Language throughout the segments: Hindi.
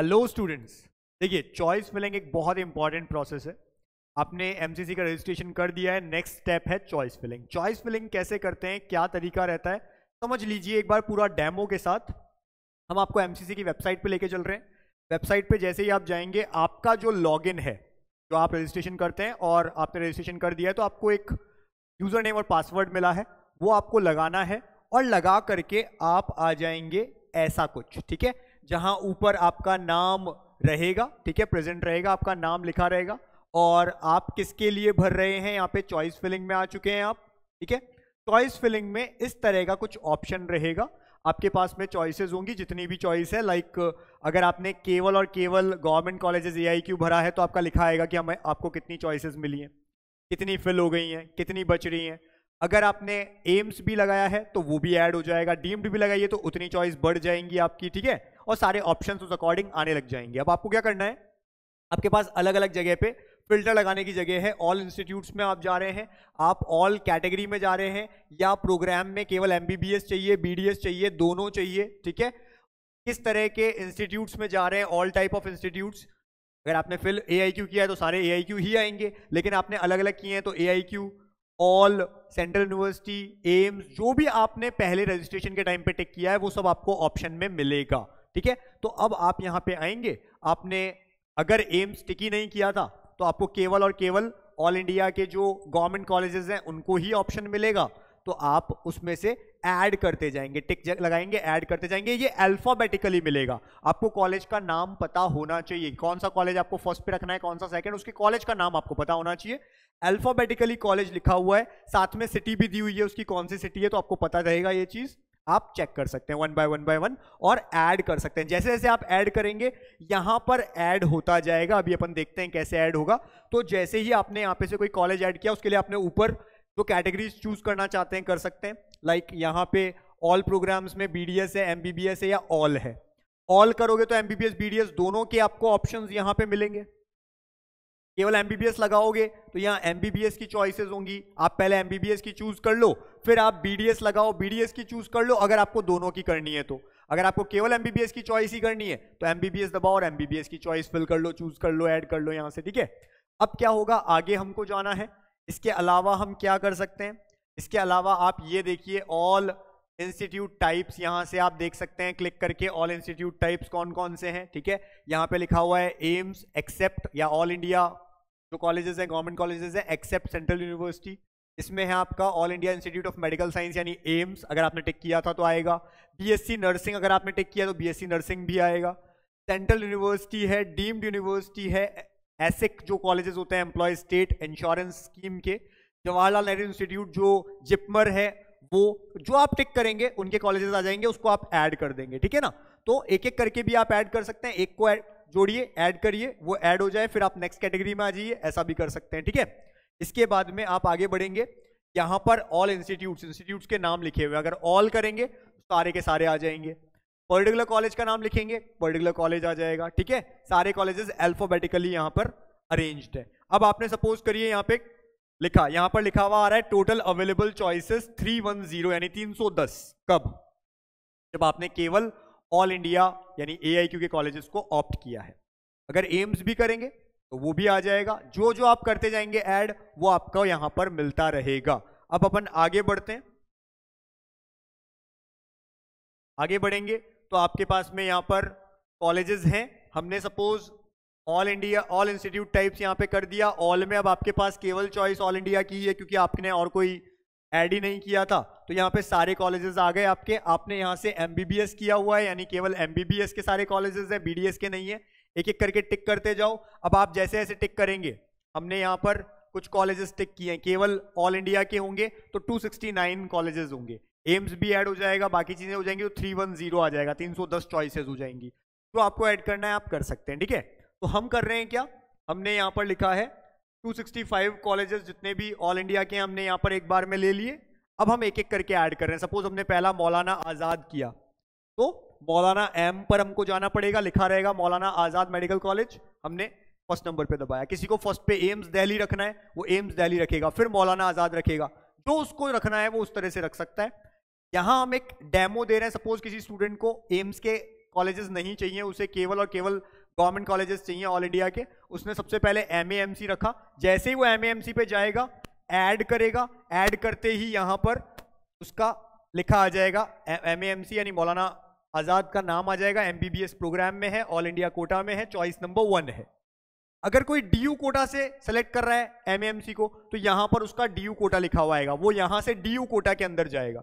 हेलो स्टूडेंट्स देखिए चॉइस फिलिंग एक बहुत इंपॉर्टेंट प्रोसेस है आपने एमसीसी का रजिस्ट्रेशन कर दिया है नेक्स्ट स्टेप है चॉइस फिलिंग चॉइस फिलिंग कैसे करते हैं क्या तरीका रहता है समझ लीजिए एक बार पूरा डेमो के साथ हम आपको एमसीसी की वेबसाइट पे लेके चल रहे हैं वेबसाइट पे जैसे ही आप जाएंगे आपका जो लॉगिन है जो आप रजिस्ट्रेशन करते हैं और आपने रजिस्ट्रेशन कर दिया है तो आपको एक यूज़र नेम और पासवर्ड मिला है वो आपको लगाना है और लगा करके आप आ जाएंगे ऐसा कुछ ठीक है जहां ऊपर आपका नाम रहेगा ठीक है प्रेजेंट रहेगा आपका नाम लिखा रहेगा और आप किसके लिए भर रहे हैं यहाँ पे चॉइस फिलिंग में आ चुके हैं आप ठीक है चॉइस फिलिंग में इस तरह का कुछ ऑप्शन रहेगा आपके पास में चॉइसेस होंगी जितनी भी चॉइस है लाइक अगर आपने केवल और केवल गवर्नमेंट कॉलेजेस ए भरा है तो आपका लिखा आएगा कि हमें आपको कितनी चॉइसेस मिली हैं कितनी फिल हो गई हैं कितनी बच रही हैं अगर आपने एम्स भी लगाया है तो वो भी ऐड हो जाएगा डीम्ड भी लगाइए तो उतनी चॉइस बढ़ जाएंगी आपकी ठीक है और सारे ऑप्शन उस अकॉर्डिंग आने लग जाएंगे अब आपको क्या करना है आपके पास अलग अलग जगह पे फिल्टर लगाने की जगह है ऑल इंस्टीट्यूट्स में आप जा रहे हैं आप ऑल कैटेगरी में जा रहे हैं या प्रोग्राम में केवल एम चाहिए बी चाहिए दोनों चाहिए ठीक है किस तरह के इंस्टीट्यूट्स में जा रहे हैं ऑल टाइप ऑफ इंस्टीट्यूट्स अगर आपने फिल ए किया है तो सारे ए ही आएंगे लेकिन आपने अलग अलग किए हैं तो A all central university AIIMS जो भी आपने पहले रजिस्ट्रेशन के टाइम पे टिक किया है वो सब आपको ऑप्शन में मिलेगा ठीक है तो अब आप यहां पे आएंगे आपने अगर एम्स टिकी नहीं किया था तो आपको केवल और केवल ऑल इंडिया के जो गवर्नमेंट कॉलेजेस हैं उनको ही ऑप्शन मिलेगा तो आप उसमें से ऐड करते जाएंगे टिक लगाएंगे ऐड करते जाएंगे ये अल्फाबेटिकली मिलेगा आपको कॉलेज का नाम पता होना चाहिए कौन सा कॉलेज आपको फर्स्ट पे रखना है कौन सा सेकंड उसके कॉलेज का नाम आपको पता होना चाहिए अल्फाबेटिकली कॉलेज लिखा हुआ है साथ में सिटी भी दी हुई है उसकी कौन सी सिटी है तो आपको पता रहेगा ये चीज़ आप चेक कर सकते हैं one by one by one और ऐड कर सकते हैं जैसे जैसे आप ऐड करेंगे यहां पर ऐड होता जाएगा अभी अपन देखते हैं कैसे ऐड होगा तो जैसे ही आपने यहां पे से कोई कॉलेज ऐड किया उसके लिए आपने ऊपर जो कैटेगरीज चूज करना चाहते हैं कर सकते हैं लाइक like यहाँ पे ऑल प्रोग्राम्स में बी है एम है या ऑल है ऑल करोगे तो एम बी दोनों के आपको ऑप्शन यहाँ पे मिलेंगे केवल एमबीबीएस लगाओगे तो यहाँ एमबीबीएस की चॉइसेस होंगी आप पहले एमबीबीएस की चूज कर लो फिर आप बीडीएस लगाओ बीडीएस की चूज कर लो अगर आपको दोनों की करनी है तो अगर आपको केवल एमबीबीएस की चॉइस ही करनी है तो एमबीबीएस दबाओ और एमबीबीएस की चॉइस फिल कर लो चूज कर लो एड कर लो यहाँ से ठीक है अब क्या होगा आगे हमको जाना है इसके अलावा हम क्या कर सकते हैं इसके अलावा आप ये देखिए ऑल इंस्टीट्यूट टाइप्स यहां से आप देख सकते हैं क्लिक करके ऑल इंस्टीट्यूट टाइप्स कौन कौन से हैं ठीक है यहां पे लिखा हुआ है एम्स एक्सेप्ट या ऑल इंडिया जो कॉलेजेस हैं गवर्नमेंट कॉलेजेस हैं एक्सेप्ट सेंट्रल यूनिवर्सिटी इसमें है आपका all India institute of medical science यानी एम्स अगर आपने टिक किया था तो आएगा बी नर्सिंग अगर आपने टिक किया तो बी नर्सिंग भी आएगा सेंट्रल यूनिवर्सिटी है डीम्ड यूनिवर्सिटी है एसिक जो कॉलेजेस होते हैं एम्प्लॉय स्टेट इंश्योरेंस स्कीम के जवाहरलाल नेहरू इंस्टीट्यूट जो जिपमर है वो जो आप टिक करेंगे उनके कॉलेजेस आ जाएंगे उसको आप ऐड कर देंगे ठीक है ना तो एक एक करके भी आप ऐड कर सकते हैं एक को जोड़िए ऐड करिए वो ऐड हो जाए फिर आप नेक्स्ट कैटेगरी में आ जाइए ऐसा भी कर सकते हैं ठीक है इसके बाद में आप आगे बढ़ेंगे यहाँ पर ऑल इंस्टीट्यूट इंस्टीट्यूट्स के नाम लिखे हुए अगर ऑल करेंगे सारे के सारे आ जाएंगे पर्टिकुलर कॉलेज का नाम लिखेंगे पर्टिकुलर कॉलेज आ जाएगा ठीक है सारे कॉलेजेस एल्फोबेटिकली यहाँ पर अरेंज्ड है अब आपने सपोज करिए यहाँ पे लिखा यहां पर लिखा हुआ आ रहा है टोटल अवेलेबल चॉइसेस 310 यानी 310 कब जब आपने केवल ऑल इंडिया यानी ए के कॉलेजेस को ऑप्ट किया है अगर एम्स भी करेंगे तो वो भी आ जाएगा जो जो आप करते जाएंगे ऐड वो आपका यहां पर मिलता रहेगा अब अपन आगे बढ़ते हैं आगे बढ़ेंगे तो आपके पास में यहां पर कॉलेजेस हैं हमने suppose all India all institute types यहाँ पे कर दिया ऑल में अब आपके पास केवल चॉइस ऑल इंडिया की है क्योंकि आपने और कोई ऐड ही नहीं किया था तो यहाँ पे सारे कॉलेजेस आ गए आपके आपने यहाँ से एम किया हुआ है यानी केवल एम के सारे कॉलेजेस हैं बी के नहीं है एक एक करके टिक करते जाओ अब आप जैसे ऐसे टिक करेंगे हमने यहाँ पर कुछ कॉलेजेस टिक किए हैं केवल ऑल इंडिया के होंगे तो 269 कॉलेजेस होंगे एम्स भी ऐड हो जाएगा बाकी चीज़ें हो जाएंगी तो 310 आ जाएगा 310 चॉइसेस हो जाएंगी तो आपको ऐड करना है आप कर सकते हैं ठीक है तो हम कर रहे हैं क्या हमने यहाँ पर लिखा है 265 कॉलेजेस जितने भी ऑल इंडिया के हमने यहाँ पर एक बार में ले लिए अब हम एक एक करके ऐड कर रहे हैं सपोज हमने पहला मौलाना आज़ाद किया तो मौलाना एम पर हमको जाना पड़ेगा लिखा रहेगा मौलाना आज़ाद मेडिकल कॉलेज हमने फर्स्ट नंबर पे दबाया किसी को फर्स्ट पे एम्स दिल्ली रखना है वो एम्स दिल्ली रखेगा फिर मौलाना आज़ाद रखेगा जो उसको रखना है वो उस तरह से रख सकता है यहाँ हम एक डेमो दे रहे हैं सपोज किसी स्टूडेंट को एम्स के कॉलेजेस नहीं चाहिए उसे केवल और केवल गवर्नमेंट कॉलेजेस चाहिए ऑल इंडिया के उसने सबसे पहले एम रखा जैसे ही वो एम पे जाएगा ऐड करेगा ऐड करते ही यहाँ पर उसका लिखा आ जाएगा एम यानी मौलाना आज़ाद का नाम आ जाएगा एम प्रोग्राम में है ऑल इंडिया कोटा में है चॉइस नंबर वन है अगर कोई डी कोटा से सेलेक्ट कर रहा है एम को तो यहाँ पर उसका डी कोटा लिखा हुआ आएगा वो यहाँ से डी कोटा के अंदर जाएगा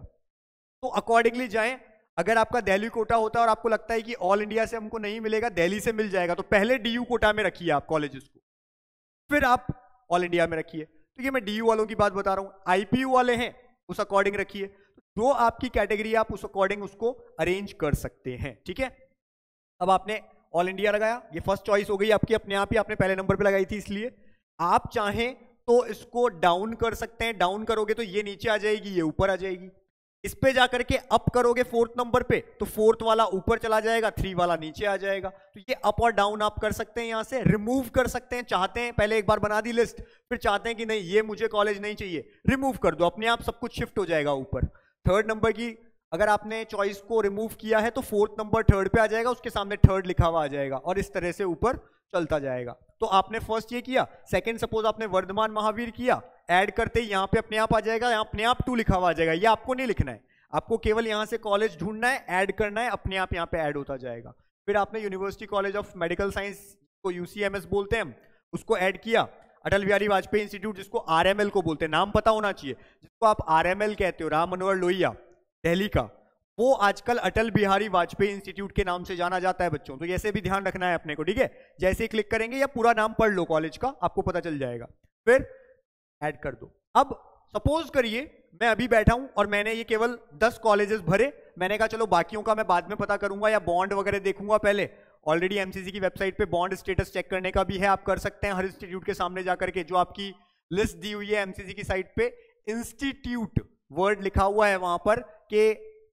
तो अकॉर्डिंगली जाएं अगर आपका दिल्ली कोटा होता है और आपको लगता है कि ऑल इंडिया से हमको नहीं मिलेगा दिल्ली से मिल जाएगा तो पहले डी कोटा में रखिए आप कॉलेजेस को फिर आप ऑल इंडिया में रखिए तो ये मैं डी वालों की बात बता रहा हूँ आईपीयू वाले हैं उस अकॉर्डिंग रखिए जो आपकी कैटेगरी आप उस अकॉर्डिंग उसको अरेंज कर सकते हैं ठीक है अब आपने ऑल इंडिया लगाया ये फर्स्ट चॉइस हो गई आपकी अपने आप ही आपने पहले नंबर पर लगाई थी इसलिए आप चाहें तो इसको डाउन कर सकते हैं डाउन करोगे तो ये नीचे आ जाएगी ये ऊपर आ जाएगी इस पे जाकर के अप करोगे फोर्थ नंबर पे तो फोर्थ वाला ऊपर चला जाएगा थ्री वाला नीचे आ जाएगा तो ये अप और डाउन आप कर सकते हैं यहां से रिमूव कर सकते हैं चाहते हैं पहले एक बार बना दी लिस्ट फिर चाहते हैं कि नहीं ये मुझे कॉलेज नहीं चाहिए रिमूव कर दो अपने आप सब कुछ शिफ्ट हो जाएगा ऊपर थर्ड नंबर की अगर आपने चॉइस को रिमूव किया है तो फोर्थ नंबर थर्ड पे आ जाएगा उसके सामने थर्ड लिखा हुआ आ जाएगा और इस तरह से ऊपर चलता जाएगा तो आपने फर्स्ट ये किया सेकंड सपोज आपने वर्धमान महावीर किया ऐड करते ही यहाँ पे अपने आप आ जाएगा यहाँ अपने आप टू लिखा हुआ आ जाएगा ये आपको नहीं लिखना है आपको केवल यहाँ से कॉलेज ढूंढना है ऐड करना है अपने आप यहाँ पे ऐड होता जाएगा फिर आपने university college of medical science को यू बोलते हैं उसको ऐड किया अटल बिहारी वाजपेयी इंस्टीट्यूट जिसको आर को बोलते हैं नाम पता होना चाहिए जिसको आप आर कहते हो राम मनोहर लोहिया दिल्ली का वो आजकल अटल बिहारी वाजपेयी इंस्टीट्यूट के नाम से जाना जाता है बच्चों तो जैसे भी ध्यान रखना है अपने को ठीक है जैसे ही क्लिक करेंगे या पूरा नाम पढ़ लो कॉलेज का आपको पता चल जाएगा फिर ऐड कर दो अब सपोज करिए मैं अभी बैठा हूं और मैंने ये केवल दस कॉलेजेस भरे मैंने कहा चलो बाकियों का मैं बाद में पता करूंगा या बॉन्ड वगैरह देखूंगा पहले ऑलरेडी एमसीसी की वेबसाइट पे बॉन्ड स्टेटस चेक करने का भी है आप कर सकते हैं हर इंस्टीट्यूट के सामने जाकर के जो आपकी लिस्ट दी हुई है एमसीसी की साइट पे इंस्टीट्यूट वर्ड लिखा हुआ है वहां पर कि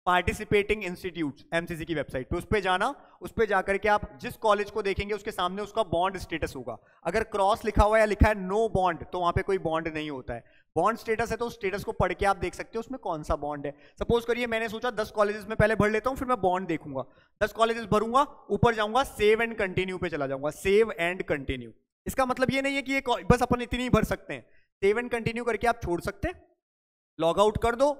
पार्टिसिपेटिंग इंस्टीट्यूट एमसीसी की वेबसाइट पे उस पर जाना उस पर जाकर के आप जिस कॉलेज को देखेंगे उसके सामने उसका बॉन्ड स्टेटस होगा अगर क्रॉस लिखा हुआ या लिखा है नो बॉन्ड तो वहां पे कोई बॉन्ड नहीं होता है बॉन्ड स्टेटस है तो स्टेटस को पढ़ के आप देख सकते हो उसमें कौन सा बॉन्ड है सपोज करिए मैंने सोचा दस कॉलेजेस में पहले भर लेता हूँ फिर मैं बॉन्ड देखूंगा दस कॉलेजेस भरूंगा ऊपर जाऊंगा सेव एंड कंटिन्यू पे चला जाऊंगा सेव एंड कंटिन्यू इसका मतलब ये नहीं है कि ये बस अपन इतनी ही भर सकते हैं सेव एंड कंटिन्यू करके आप छोड़ सकते हैं लॉग आउट कर दो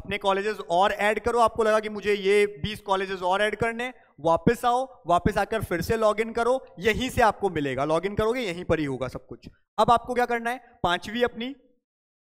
अपने कॉलेजेस और ऐड करो आपको लगा कि मुझे ये 20 कॉलेजेस और ऐड करने वापस आओ वापस आकर फिर से लॉगिन करो यहीं से आपको मिलेगा लॉगिन करोगे यहीं पर ही होगा सब कुछ अब आपको क्या करना है पांचवी अपनी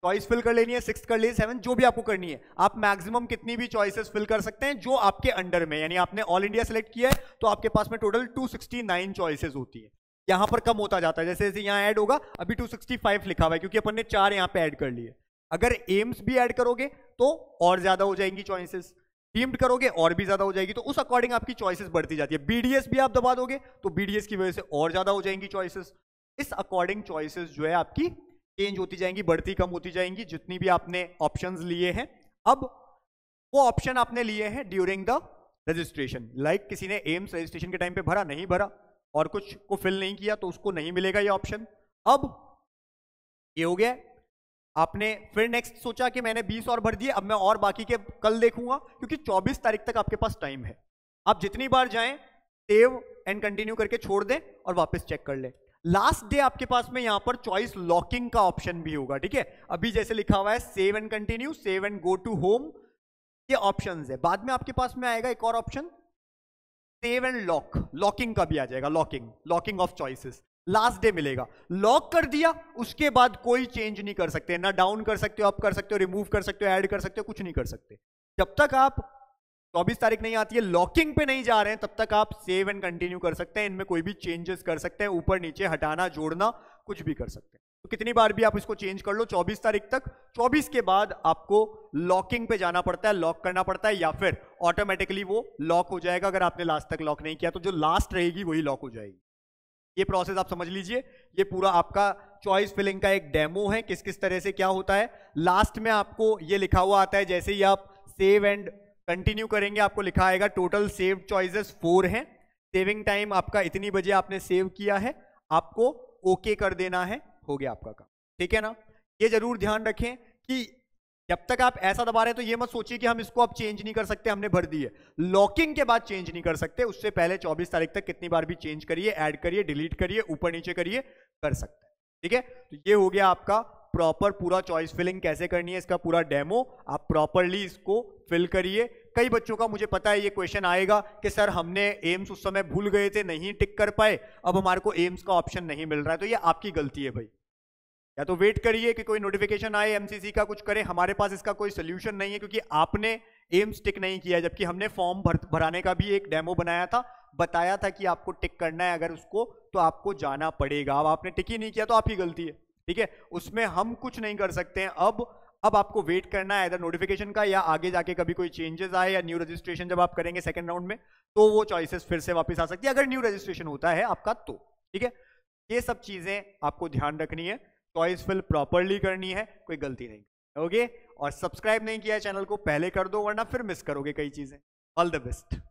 चॉइस फिल कर लेनी है सिक्स कर लेनी सेवन जो भी आपको करनी है आप मैक्सिमम कितनी भी चॉइसेस फिल कर सकते हैं जो आपके अंडर में यानी आपने ऑल इंडिया सेलेक्ट किया है तो आपके पास में टोटल टू चॉइसेस होती है यहां पर कम होता जाता है जैसे जैसे यहाँ ऐड होगा अभी 265 लिखा हुआ है क्योंकि अपन ने चार यहाँ पे ऐड कर लिए अगर एम्स भी ऐड करोगे तो और ज्यादा हो जाएंगी चॉइसेस डीम्ड करोगे और भी ज्यादा हो जाएगी तो उस अकॉर्डिंग आपकी चॉइसेस बढ़ती जाती है बीडीएस भी आप दबा दोगे तो बीडीएस की वजह से और ज्यादा हो जाएंगी चॉइसेस इस अकॉर्डिंग चॉइसेस जो है आपकी चेंज होती जाएंगी बढ़ती कम होती जाएंगी जितनी भी आपने ऑप्शन लिए हैं अब वो ऑप्शन आपने लिए हैं ड्यूरिंग द रजिस्ट्रेशन लाइक किसी ने एम्स रजिस्ट्रेशन के टाइम पे भरा नहीं भरा और कुछ को फिल नहीं किया तो उसको नहीं मिलेगा ये ऑप्शन अब ये हो गया आपने फिर नेक्स्ट सोचा कि मैंने 20 और भर दिए अब मैं और बाकी के कल देखूंगा क्योंकि 24 तारीख तक आपके पास टाइम है आप जितनी बार जाएं सेव एंड कंटिन्यू करके छोड़ दें और वापस चेक कर लें लास्ट डे आपके पास में यहां पर चॉइस लॉकिंग का ऑप्शन भी होगा ठीक है अभी जैसे लिखा हुआ है save and continue save and go to home ये ऑप्शन है बाद में आपके पास में आएगा एक और option save and lock locking का भी आ जाएगा locking locking of choices last day मिलेगा लॉक कर दिया उसके बाद कोई चेंज नहीं कर सकते ना डाउन कर सकते हो अप कर सकते हो रिमूव कर सकते हो ऐड कर सकते हो कुछ नहीं कर सकते जब तक आप चौबीस तारीख नहीं आती है लॉकिंग पे नहीं जा रहे हैं तब तक आप सेव एंड कंटिन्यू कर सकते हैं इनमें कोई भी चेंजेस कर सकते हैं ऊपर नीचे हटाना जोड़ना कुछ भी कर सकते हैं तो कितनी बार भी आप इसको चेंज कर लो 24 तारीख तक 24 के बाद आपको लॉकिंग पे जाना पड़ता है लॉक करना पड़ता है या फिर ऑटोमेटिकली वो लॉक हो जाएगा अगर आपने लास्ट तक लॉक नहीं किया तो जो लास्ट रहेगी वही लॉक हो जाएगी ये प्रोसेस आप समझ लीजिए ये पूरा आपका चॉइस फिलिंग का एक डेमो है किस किस तरह से क्या होता है लास्ट में आपको ये लिखा हुआ आता है जैसे ही आप सेव एंड कंटिन्यू करेंगे आपको लिखा आएगा टोटल सेव चॉइसेस फोर हैं सेविंग टाइम आपका इतनी बजे आपने सेव किया है आपको ओके okay कर देना है हो गया आपका काम ठीक है ना ये जरूर ध्यान रखें कि जब तक आप ऐसा दबा रहे हैं तो ये मत सोचिए कि हम इसको अब चेंज नहीं कर सकते हमने भर दी है लॉकिंग के बाद चेंज नहीं कर सकते उससे पहले 24 तारीख तक कितनी बार भी चेंज करिए ऐड करिए डिलीट करिए ऊपर नीचे करिए कर सकते हैं ठीक है तो ये हो गया आपका प्रॉपर पूरा चॉइस फिलिंग कैसे करनी है इसका पूरा डेमो आप प्रॉपरली इसको फिल करिए कई बच्चों का मुझे पता है ये क्वेश्चन आएगा कि सर हमने एम्स उस समय भूल गए थे नहीं टिक कर पाए अब हमारे को एम्स का ऑप्शन नहीं मिल रहा है तो ये आपकी गलती है भाई या तो वेट करिए कि कोई नोटिफिकेशन आए एमसीसी का कुछ करे हमारे पास इसका कोई सोल्यूशन नहीं है क्योंकि आपने एम्स टिक नहीं किया जबकि हमने फॉर्म भर भराने का भी एक डेमो बनाया था बताया था कि आपको टिक करना है अगर उसको तो आपको जाना पड़ेगा अब आपने टिक ही नहीं किया तो आपकी गलती है ठीक है उसमें हम कुछ नहीं कर सकते हैं अब अब आपको वेट करना है इधर नोटिफिकेशन का या आगे जाके कभी कोई चेंजेस आए या न्यू रजिस्ट्रेशन जब आप करेंगे सेकंड राउंड में तो वो चॉइसेस फिर से वापस आ सकती है अगर न्यू रजिस्ट्रेशन होता है आपका तो ठीक है ये सब चीजें आपको ध्यान रखनी है चॉइस फिल प्रॉपरली करनी है कोई गलती नहीं ओके और सब्सक्राइब नहीं किया चैनल को पहले कर दो वरना फिर मिस करोगे कई चीज़ें ऑल द बेस्ट